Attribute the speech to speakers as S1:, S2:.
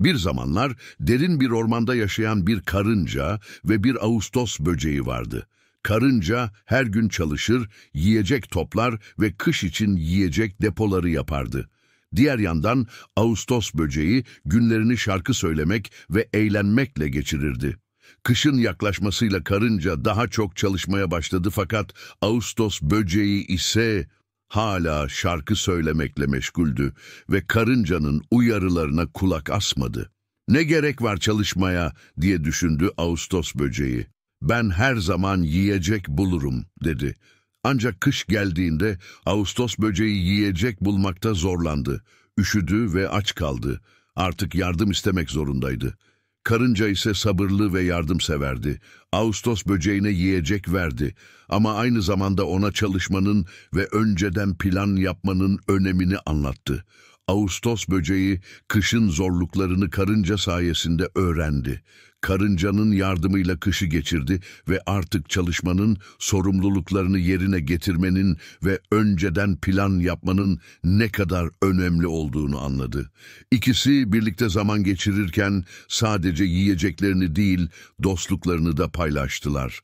S1: Bir zamanlar derin bir ormanda yaşayan bir karınca ve bir ağustos böceği vardı. Karınca her gün çalışır, yiyecek toplar ve kış için yiyecek depoları yapardı. Diğer yandan ağustos böceği günlerini şarkı söylemek ve eğlenmekle geçirirdi. Kışın yaklaşmasıyla karınca daha çok çalışmaya başladı fakat Ağustos böceği ise hala şarkı söylemekle meşguldü ve karıncanın uyarılarına kulak asmadı. Ne gerek var çalışmaya diye düşündü Ağustos böceği. Ben her zaman yiyecek bulurum dedi. Ancak kış geldiğinde Ağustos böceği yiyecek bulmakta zorlandı. Üşüdü ve aç kaldı. Artık yardım istemek zorundaydı. Karınca ise sabırlı ve yardımseverdi. Ağustos böceğine yiyecek verdi ama aynı zamanda ona çalışmanın ve önceden plan yapmanın önemini anlattı. Ağustos böceği kışın zorluklarını karınca sayesinde öğrendi. Karıncanın yardımıyla kışı geçirdi ve artık çalışmanın, sorumluluklarını yerine getirmenin ve önceden plan yapmanın ne kadar önemli olduğunu anladı. İkisi birlikte zaman geçirirken sadece yiyeceklerini değil, dostluklarını da paylaştılar.